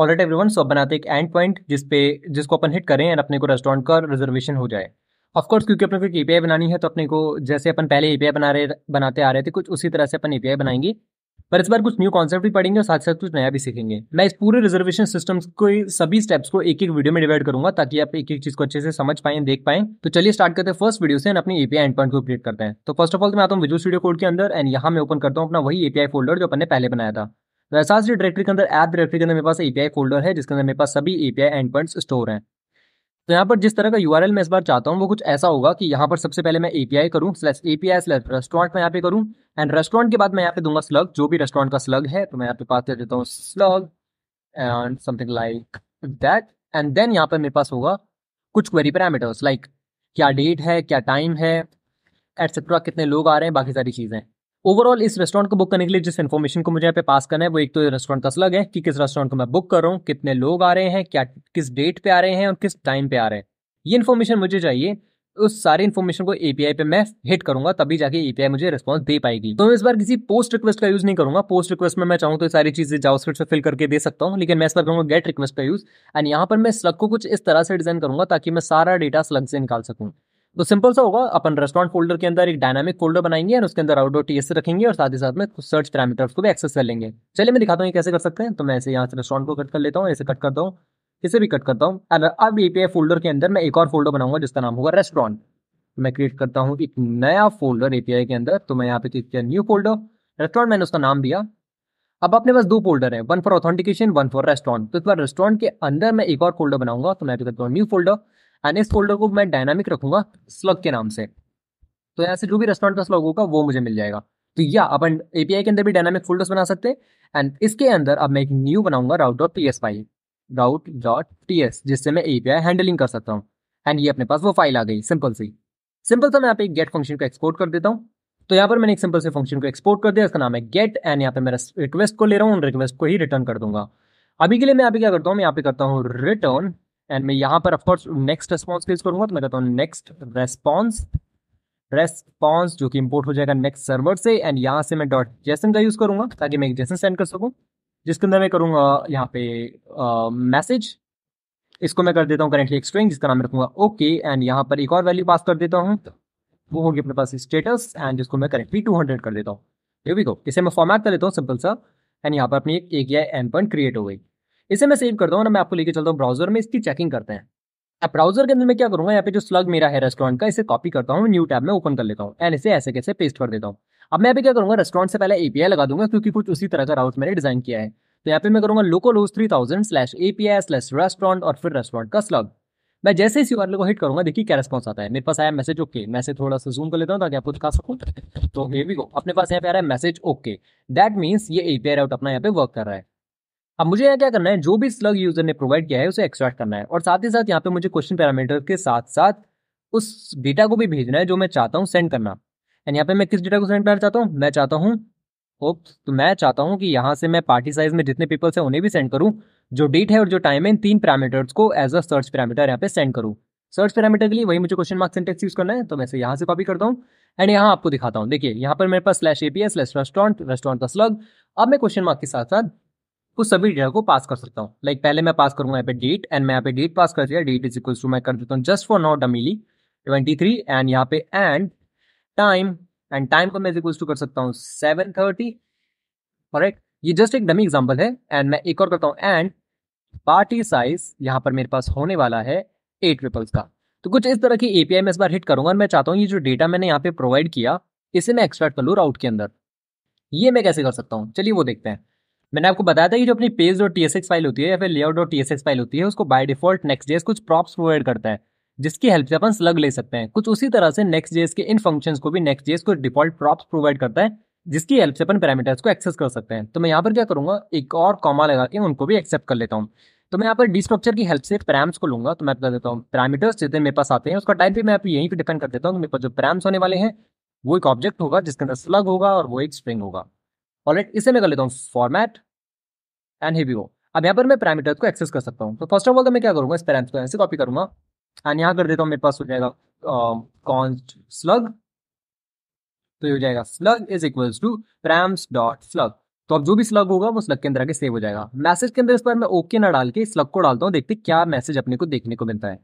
already one so बनाते एक and point जिस पे जिसको अपन हिट करें एंड अपने को रेस्टोरेंट का रिजर्वेशन हो जाए ऑफकोर्स क्योंकि अपने को एपीआई बनानी है तो अपने को जैसे अपन पहले एपीआई बना रहे बनाते आ रहे थे कुछ उसी तरह से अपन एपीआई बनाएंगे पर इस बार कुछ न्यू कॉन्सेप्ट भी पढ़ेंगे और साथ साथ कुछ नया भी सीखेंगे मैं इस पूरे रिजर्वेशन सिस्टम को सभी स्टेप्स को एक एक वीडियो में डिवाइड करूंगा ताकि आप एक एक चीज को अच्छे से समझ पाएं देख पाएं तो चलिए स्टार्ट करते हैं फर्स्ट वीडियो से अपनी एपीआई एंड पॉइंट को क्रिएट करते हैं तो फर्स्ट ऑफ ऑल तो मैं आता हूँ विजुअल स्टूडियो कोड के अंदर एंड यहाँ मैं ओपन करता हूँ अपना वही एपीआई फोल्डर जो अपने पहले बनाया था वैसा ही डायरेक्टरी के अंदर ऐप डायरेक्टरी के अंदर मेरे पास एपीआई फोल्डर है जिसके अंदर मेरे पास सभी एपीआई एंड पॉइंट्स स्टोर हैं तो यहाँ पर जिस तरह का यू मैं इस बार चाहता हूँ वो कुछ ऐसा होगा कि यहाँ पर सबसे पहले मैं एपीआई करूँ स्लैश एपीआई स्लैश रेस्टोरेंट में यहाँ पे करूँ एंड रेस्टोरेंट के बाद मैं यहाँ पे दूंगा स्लग जो भी रेस्टोरेंट का स्लग है तो मैं यहाँ पे पास कर देता हूँ slug and something like that and then यहाँ पर मेरे पास होगा कुछ क्वेरी पैरामीटर्स लाइक क्या डेट है क्या टाइम है एटसेट्रा कितने लोग आ रहे हैं बाकी सारी चीज़ें ओवरऑल इस रेस्टोरेंट को बुक करने के लिए जिस इन्फॉर्मेशन को मुझे यहाँ पे पास करना है वो एक तो रेस्टोरेंट का अलग है कि किस रेस्टोरेंट को मैं बुक कर रहा हूँ कितने लोग आ रहे हैं क्या किस डेट पे आ रहे हैं और किस टाइम पे आ रहे हैं ये इन्फॉर्मेशन मुझे चाहिए उस सारी इन्फॉर्मेशन को एपीआई पे मैं हिट करूंगा तभी जाके एपीआई मुझे रिस्पॉन्स दे पाएगी तो मैं इस बार किसी पोस्ट रिक्वेस्ट का यूज नहीं करूंगा पोस्ट रिक्वेस्ट में मैं चाहूँ तो सारी चीजें जावास्क्रिप्ट से फिल करके दे सकता हूँ लेकिन मैं इस बार करूंगा गेट रिक्वेस्ट का यूज एंड यहाँ पर मैं स्लग को कुछ इस तरह से डिजाइन करूंगा ताकि मैं सारा डेटा स्लग से निकाल सकूँ तो सिंपल सा होगा अपन रेस्टोरेंट फोल्डर के अंदर एक डायनामिक फोल्डर बनाएंगे और उसके अंदर आउटडोर टी रखेंगे और साथ ही साथ में सर्च पैरामीटर्स को भी एक्सेस कर लेंगे चलिए मैं दिखाता हूँ कैसे कर सकते हैं तो मैं ऐसे यहाँ से रेस्टोरेंट को कट कर लेता हूँ ऐसे कट करता हूँ इसे भी कट करता हूँ अब ए फोल्डर के अंदर मैं एक और फोल्डर बनाऊंगा जिसका नाम होगा रेस्टोरेंट मैं क्रिएट करता हूँ एक नया फोल्डर एपीआई के अंदर तो मैं यहाँ पे क्लिक किया न्यू फोल्डर रेस्टोरेंट मैंने उसका नाम दिया अब अपने पास दो फोल्डर है one for authentication one for restaurant तो इस बार रेस्टोरेंट के अंदर मैं एक और फोल्डर बनाऊंगा तो मैं करता हूँ न्यू फोल्डर एंड इस फोल्डर को मैं डायनामिक रखूंगा स्लग के नाम से तो यहाँ से जो भी रेस्टोरेंट का स्लग होगा वो मुझे मिल जाएगा तो या अपन एपीआई के अंदर भी डायनामिक फोल्डर्स बना सकते हैं एंड इसके अंदर अब मैं एक न्यू बनाऊंगा route dot T S file route dot T S जिससे मैं एपीआई हैंडलिंग कर सकता हूँ एंड ये अपने पास वो फाइल आ गई सिंपल सी सिंपल सा मैं यहाँ पे गेट फंक्शन को एक्सपोर्ट कर देता हूँ तो यहाँ पर मैंने एक सिंपल से फंक्शन को एक्सपोर्ट कर दिया इसका नाम है गेट एंड यहाँ पे मैं रिक्वेस्ट को ले रहा हूँ रिक्वेस्ट को ही रिटर्न कर दूंगा अभी के लिए मैं यहाँ पे क्या करता हूँ मैं यहाँ पे करता हूँ रिटर्न एंड मैं यहाँ पर ऑफकोर्स नेक्स्ट रेस्पॉन्स पेज करूंगा तो मैं कहता हूँ नेक्स्ट रेस्पॉन्स रेस्पॉन्स जो कि इंपोर्ट हो जाएगा नेक्स्ट सर्वर से एंड यहाँ से मैं डॉट जेसन का यूज़ करूँगा ताकि मैं एक जेसन सेंड कर सकूँ जिसके अंदर मैं करूँगा यहाँ पे मैसेज इसको मैं कर देता हूँ करेंटली एक स्ट्रिंग जिसका नाम रखूँगा ओके एंड यहाँ पर एक और वैल्यू पास कर देता हूँ वो होगी अपने पास स्टेटस एंड जिसको मैं करेंटली टू हंड्रेड कर देता हूँ ये भी को इसे मैं फॉर्मेट कर देता हूँ सिंपल सा एंड यहाँ पर अपनी एक ए एंड पॉइंट क्रिएट हो गई इसे मैं सेव करता हूँ ना मैं आपको लेके चलता हूँ ब्राउजर में इसकी चेकिंग करते हैं अब ब्राउजर के अंदर मैं क्या करूँगा यहाँ पे जो स्लग मेरा है रेस्टोरेंट का इसे कॉपी करता हूँ न्यू टैब में ओपन कर लेता हूँ एंड इसे ऐसे कैसे पेस्ट कर देता हूँ अब मैं अभी क्या करूँगा रेस्टोरेंट से पहले एपीआई लगा दूंगा क्योंकि कुछ उसी तरह का राउट मैंने डिजाइन किया है तो यहाँ पे मैं करूँगा localhost three thousand slash API slash restaurant और फिर रेस्टोरेंट का स्लग मैं जैसे इस वाले को हिट करूंगा देखिए क्या रेस्पॉस आता है मेरे पास आया मैसेज ओके मैसेज थोड़ा सा जूम कर लेता हूँ ताकि आपको दिखा सकूँ तो ये भी को अपने पास यहाँ पे आ रहा है मैसेज ओके दैट मीन्स ये एपीआई राउट अपना यहाँ पे वर्क कर रहा है अब मुझे यहाँ क्या करना है जो भी स्लग यूजर ने प्रोवाइड किया है उसे एक्सट्रैक्ट करना है और साथ ही साथ यहाँ पे मुझे क्वेश्चन पैरामीटर के साथ साथ उस डेटा को भी भेजना है जो मैं चाहता हूँ सेंड करना एंड यहाँ पे मैं किस डेटा को सेंड करना चाहता हूँ मैं चाहता हूँ ओप्स तो मैं चाहता हूँ कि यहाँ से मैं पार्टी साइज में जितने पीपल्स हैं उन्हें भी सेंड करूँ जो डेट है और जो टाइम है इन तीन पैरामीटर्स को एज अ सर्च पैरामीटर यहाँ पे सेंड करूँ सर्च पैरामीटर के लिए वही मुझे क्वेश्चन मार्क सेंटेक्स यूज करना है तो मैं यहाँ से कॉपी करता हूँ एंड यहाँ आपको दिखाता हूँ देखिए यहाँ पर मेरे पास slash APIs slash restaurant restaurant का स्लग अब मैं क्वेश्चन मार्क के साथ साथ उस सभी डेटा को पास कर सकता हूँ लाइक पहले मैं पास करूंगा यहाँ पे डेट एंड मैं यहाँ पे डेट पास कर दिया डेट इज इक्वल टू मैं कर देता हूँ just for not dummily twenty three and यहाँ पे एंड टाइम एंड टाइम को मैं इक्वल टू कर सकता हूँ सेवन थर्टी राइट ये जस्ट एक डमी एग्जाम्पल है एंड मैं एक और करता हूँ एंड पार्टी साइज यहाँ पर मेरे पास होने वाला है एट पीपल्स का तो कुछ इस तरह की एपीआई मैं इस बार हिट करूंगा और मैं चाहता हूँ ये जो डेटा मैंने यहाँ पे प्रोवाइड किया इसे मैं एक्सट्रैक्ट कर लूँ राउट के अंदर ये मैं कैसे कर सकता हूँ चलिए वो देखते हैं मैंने आपको बताया था कि जो अपनी पेज डॉट टी फाइल होती है या फिर लेआउट डॉट टी फाइल होती है उसको बाय डिफॉल्ट नेक्स्ट जेस कुछ प्रॉप्स प्रोवाइड करता है जिसकी हेल्प से अपन स्लग ले सकते हैं कुछ उसी तरह से नेक्स्ट जेस के इन फंक्शन को भी नेक्स्ट जेस को डिफॉल्ट प्रॉप्स प्रोवाइड करता है जिसकी हेल्प से अपन पैरामीटर्स को एक्सेस कर सकते हैं तो मैं यहाँ पर क्या करूँगा एक और कॉमा लगा के उनको भी एक्सेप्ट कर लेता हूँ तो मैं यहाँ पर डी स्ट्रक्चर की हेल्प से पैराम्स को लूंगा तो मैं बता देता हूँ पैरामीटर्स जितने मेरे पास आते हैं उसका टाइप भी मैं यहीं पर डिपेंड कर देता हूँ तो मेरे पास जो पैराम्स होने वाले हैं वो एक ऑब्जेक्ट होगा जिसके अंदर स्लग होगा और वो एक स्ट्रिंग होगा ऑलराइट इसे मैं कर लेता हूँ फॉर्मेट एंड हेवी वो अब यहाँ पर मैं पैरामीटर्स को एक्सेस कर सकता हूँ तो फर्स्ट ऑफ ऑल तो मैं क्या करूँगा इस पैरामीटर को ऐसे कॉपी करूँगा एंड यहाँ कर देता हूँ मेरे पास हो जाएगा कॉन्स्ट स्लग तो ये हो जाएगा slug is equals to params dot slug तो अब जो भी स्लग होगा वो स्लग के अंदर आके सेव हो जाएगा मैसेज के अंदर इस पर मैं ओके ना डाल के स्लग को डालता हूँ देखते क्या मैसेज अपने को देखने को मिलता है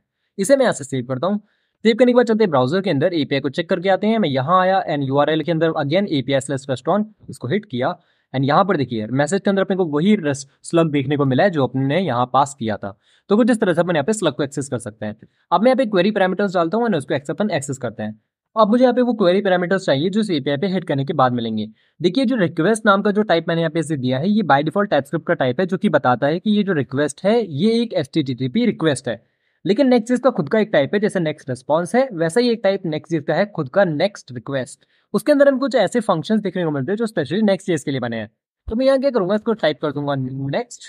इसे मैं यहाँ से सेव करता हूँ सेव करने के बाद चलते हैं ब्राउजर के अंदर एपीआई को चेक करके आते हैं मैं यहाँ आया एंड यू के अंदर अगेन एपीआई स्लेस रेस्टोरेंट इसको हिट किया एंड यहाँ पर देखिए मैसेज के अंदर अपने को वही स्लग देखने को मिला है जो अपने यहाँ पास किया था तो कुछ इस तरह से अपने यहाँ पे स्लग को एक्सेस कर सकते हैं अब मैं यहाँ पे क्वेरी पैरामीटर्स डालता हूँ एंड उसको एक्सेपन एक्सेस करते हैं अब मुझे यहाँ पे वो क्वेरी पैरामीटर्स चाहिए जो इस एपीआई पे हिट करने के बाद मिलेंगे देखिए जो रिक्वेस्ट नाम का जो टाइप मैंने यहाँ पे इसे दिया है ये बाय डिफॉल्ट टाइपस्क्रिप्ट का टाइप है जो कि बताता है कि ये जो रिक्वेस्ट है ये एक एस रिक्वेस्ट है लेकिन नेक्स्ट जिसका खुद का एक टाइप है जैसे नेक्स्ट रिस्पॉन्स है वैसा ही एक टाइप नेक्स्ट का है खुद का नेक्स्ट रिक्वेस्ट उसके अंदर हम कुछ ऐसे फंक्शन देखने को मिलते हैं जो स्पेशली नेक्स्ट जेस के लिए बने हैं तो मैं यहाँ क्या करूंगा इसको टाइप कर दूंगा next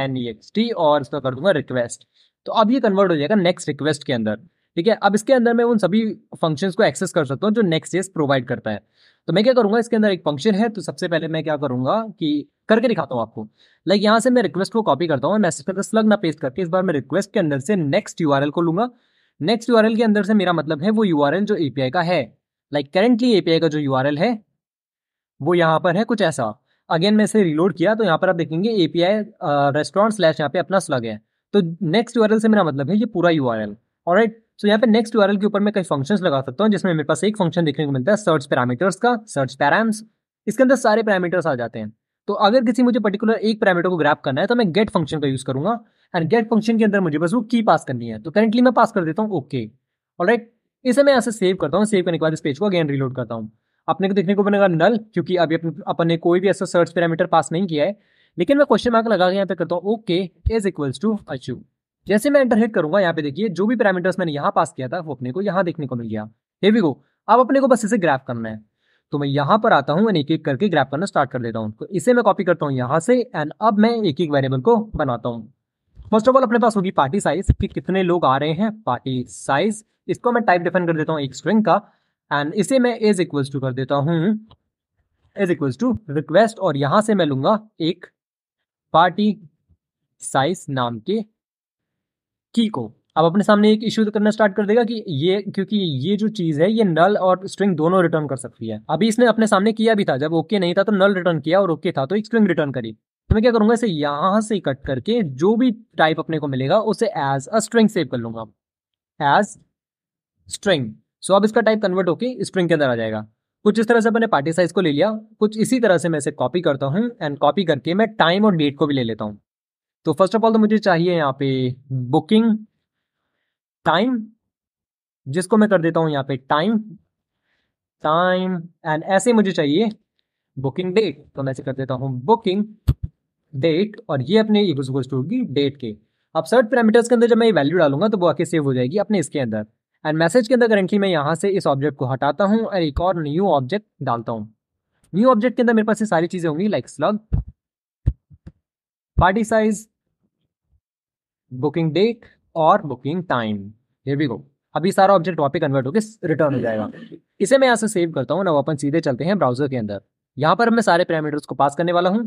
N E X T और इसका कर दूंगा रिक्वेस्ट तो अब ये कन्वर्ट हो जाएगा नेक्स्ट रिक्वेस्ट के अंदर ठीक है अब इसके अंदर मैं उन सभी फंक्शन को एक्सेस कर सकता हूँ जो नेक्स्ट जेस प्रोवाइड करता है तो मैं क्या करूंगा इसके अंदर एक फंक्शन है तो सबसे पहले मैं क्या करूंगा कि करके दिखाता हूँ आपको लाइक यहाँ से मैं रिक्वेस्ट को कॉपी करता हूँ मैसेज करता स्लग ना पेस्ट करके इस बार मैं रिक्वेस्ट के अंदर से नेक्स्ट यू को लूंगा नेक्स्ट यू के अंदर से मेरा मतलब है वो यू जो ए का है लाइक करेंटली ए का जो यू है वो यहाँ पर है कुछ ऐसा अगेन मैं इसे रिलोड किया तो यहाँ पर आप देखेंगे A P I restaurant slash यहाँ पे अपना स्लग है तो नेक्स्ट यू से मेरा मतलब है ये पूरा यू आर एल और राइट सो यहाँ पे नेक्स्ट यूआरएल के ऊपर मैं कई फंक्शंस लगा सकता हूँ जिसमें मेरे पास एक फंक्शन देखने को मिलता है सर्च पैरामीटर्स का सर्च पैराम्स इसके अंदर सारे पैरामीटर्स आ जाते हैं तो अगर किसी मुझे पर्टिकुलर एक पैरामीटर को ग्रैप करना है तो मैं गेट फंक्शन का यूज़ करूंगा एंड गेट फंक्शन के अंदर मुझे बस वो की पास करनी है तो करेंटली मैं पास कर देता हूँ ओके और राइट इसे मैं ऐसे सेव करता हूँ सेव करने के बाद इस पेज को अगेन रीलोड करता हूँ अपने को देखने को बनेगा नल क्योंकि अभी अपन ने कोई भी ऐसा सर्च पैरामीटर पास नहीं किया है लेकिन मैं क्वेश्चन मार्क लगा के यहाँ पे करता हूँ ओके इज इक्वल्स टू अचू जैसे मैं एंटर हिट करूंगा यहाँ पे देखिए जो भी पैरामीटर्स मैंने यहाँ पास किया था वो अपने को यहाँ देखने को मिल गया हे वी गो अब अपने को बस इसे ग्रैप करना है तो मैं यहाँ पर आता हूँ एक एक करके ग्रैप करना स्टार्ट कर लेता हूँ तो इसे मैं कॉपी करता हूँ यहाँ से एंड अब मैं एक एक वेरिएबल को बनाता हूँ फर्स्ट ऑफ ऑल अपने पास होगी पार्टी साइज कि कितने लोग आ रहे हैं पार्टी साइज इसको मैं टाइप डिफाइन कर देता हूँ एक स्ट्रिंग का एंड इसे मैं एज इक्वल्स टू कर देता हूँ एज इक्वल्स टू रिक्वेस्ट और यहाँ से मैं लूंगा एक पार्टी साइज नाम के की को अब अपने सामने एक इश्यू तो करना स्टार्ट कर देगा कि ये क्योंकि ये जो चीज़ है ये नल और स्ट्रिंग दोनों रिटर्न कर सकती है अभी इसने अपने सामने किया भी था जब ओके नहीं था तो नल रिटर्न किया और ओके था तो एक स्ट्रिंग रिटर्न करी तो मैं क्या करूंगा इसे यहां से कट करके जो भी टाइप अपने को मिलेगा उसे एज अ स्ट्रिंग सेव कर लूंगा एज स्ट्रिंग सो अब इसका टाइप कन्वर्ट होके स्ट्रिंग के अंदर आ जाएगा कुछ इस तरह से अपने पार्टी साइज को ले लिया कुछ इसी तरह से मैं इसे कॉपी करता हूँ एंड कॉपी करके मैं टाइम और डेट को भी ले लेता हूँ तो फर्स्ट ऑफ ऑल तो मुझे चाहिए यहाँ पे बुकिंग टाइम जिसको मैं कर देता हूँ यहाँ पे टाइम टाइम एंड ऐसे मुझे चाहिए बुकिंग डेट तो मैं ऐसे कर देता हूँ बुकिंग डेट और ये अपने होगी डेट के अब सर्ट पैरामीटर्स के अंदर जब मैं ये वैल्यू डालूंगा तो वो आके सेव हो जाएगी अपने इसके अंदर एंड मैसेज के अंदर करेंटली मैं यहाँ से इस ऑब्जेक्ट को हटाता हूँ और एक और न्यू ऑब्जेक्ट डालता हूँ न्यू ऑब्जेक्ट के अंदर मेरे पास ये सारी चीज़ें होंगी like slug party size booking date और बुकिंग टाइम ये भी गो अभी सारा ऑब्जेक्ट वापस कन्वर्ट होकर रिटर्न हो जाएगा इसे मैं यहाँ से सेव करता हूँ ना अपन सीधे चलते हैं ब्राउजर के अंदर यहाँ पर मैं सारे पैरामीटर्स को पास करने वाला हूँ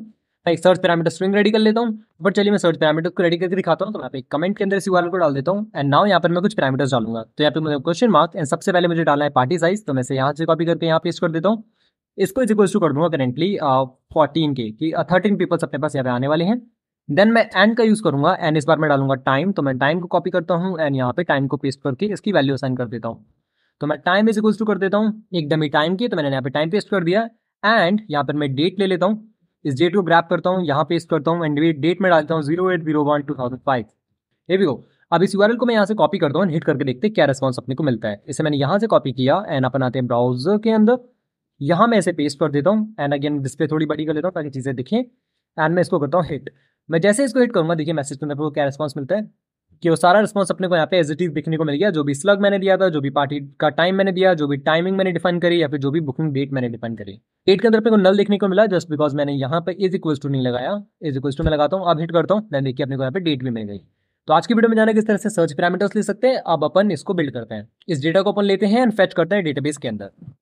मैं एक सर्च पैरामीटर स्ट्रिंग रेडी कर लेता हूँ बट चलिए मैं सर्च पैरामीटर्स को रेडी करके दिखाता हूँ तो मैं एक कमेंट के अंदर इसी वाले को डाल देता हूँ एंड नाउ यहाँ पर मैं कुछ पैरामीटर्स डालूंगा तो यहाँ पे मुझे क्वेश्चन मार्क एंड सबसे पहले मुझे डालना है पार्टी साइज तो मैं से यहाँ से कॉपी करके यहाँ पेस्ट कर देता हूँ इसको इज इक्वल्स टू कर दूंगा करेंटली फोर्टीन के कि थर्टीन uh, पीपल्स अपने पास यहाँ पे आने वाले हैं देन मैं एन का यूज करूंगा एन इस बार मैं डालूंगा टाइम तो मैं टाइम को कॉपी करता हूँ एंड यहाँ पे टाइम को पेस्ट करके इसकी वैल्यू असाइन कर देता हूँ तो मैं टाइम इज इक्वल्स टू कर देता हूँ एक डमी टाइम की तो मैंने यहाँ पे टाइम पेस्ट कर दिया एंड यहाँ पर मैं डेट ले लेता हूँ इस डेट को ग्रैप करता हूँ यहाँ पेस्ट करता हूँ एंड डेट में डालता हूँ zero eight zero one two thousand five ये भी हो अब इस यूआरएल को मैं यहाँ से कॉपी करता हूँ हिट करके देखते क्या रिस्पॉन्स अपने को मिलता है इसे मैंने यहाँ से कॉपी किया एंड अपन आते हैं ब्राउजर के अंदर यहाँ मैं इसे पेस्ट कर देता हूँ एंड अगेन डिस्प्ले थोड़ी बड़ी कर लेता हूँ ताकि चीज़ें दिखें एंड मैं इसको करता हूँ हिट मैं जैसे इसको हिट करूंगा देखिए मैसेज करने पर क्या रिस्पॉन्स मिलता है कि वो सारा रिस्पॉन्स अपने को यहाँ पे एजिटिव इट को मिल गया जो भी स्लग मैंने दिया था जो भी पार्टी का टाइम मैंने दिया जो भी टाइमिंग मैंने डिफाइन करी या फिर जो भी बुकिंग डेट मैंने डिफाइन करी एट के अंदर अपने को नल देखने को मिला जस्ट बिकॉज मैंने यहाँ पे इज इक्वल टू नहीं लगाया इज इक्वल टू मैं लगाता हूँ अब हिट करता हूँ मैंने देखिए अपने को यहाँ पे डेट भी मिल गई तो आज की वीडियो में जाना किस तरह से सर्च पैरामीटर्स ले सकते हैं अब अपन इसको बिल्ड करते हैं इस डेटा को अपन लेते हैं एंड फेच करते हैं डेटाबेस के अंदर